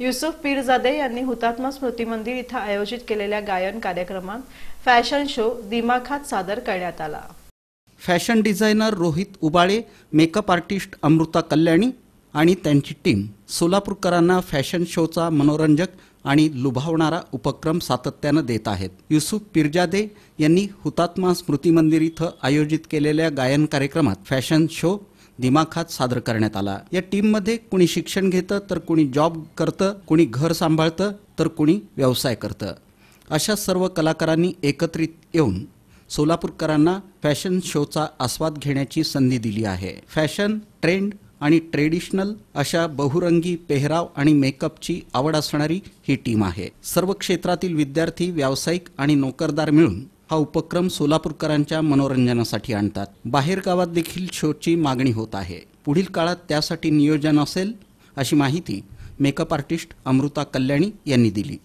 युसुफ पीरजादे यांनी हुतात्मा स्मृती मंदिर इथं आयोजित केलेल्या गायन कार्यक्रमात फॅशन शो दिमाखात सादर करण्यात आला fashion designer Rohit Ubale makeup artist Amruta Kalyani आणि त्यांची टीम सोलापूरकरांना फॅशन शोचा मनोरंजक आणि लुभावणारा उपक्रम सातत्यानं देत आहेत युसुफ पिरजादे यांनी हुतात्मा स्मृती मंदिर इथं आयोजित केलेल्या गायन कार्यक्रमात फॅशन शो दिमाखात सादर करण्यात आला या टीममध्ये कुणी शिक्षण घेतं तर कुणी जॉब करतं कुणी घर सांभाळतं तर कुणी व्यवसाय करतं अशा सर्व कलाकारांनी एकत्रित येऊन सोलापूरकरांना फॅशन शोचा आस्वाद घेण्याची संधी दिली आहे फॅशन ट्रेंड आणि ट्रेडिशनल अशा बहुरंगी पेहराव आणि मेकअपची आवड असणारी ही टीम आहे सर्व क्षेत्रातील विद्यार्थी व्यावसायिक आणि नोकरदार मिळून हा उपक्रम सोलापूरकरांच्या मनोरंजनासाठी आणतात बाहेर गावात देखील शोची मागणी होत आहे पुढील काळात त्यासाठी नियोजन असेल अशी माहिती मेकअप आर्टिस्ट अमृता कल्याणी यांनी दिली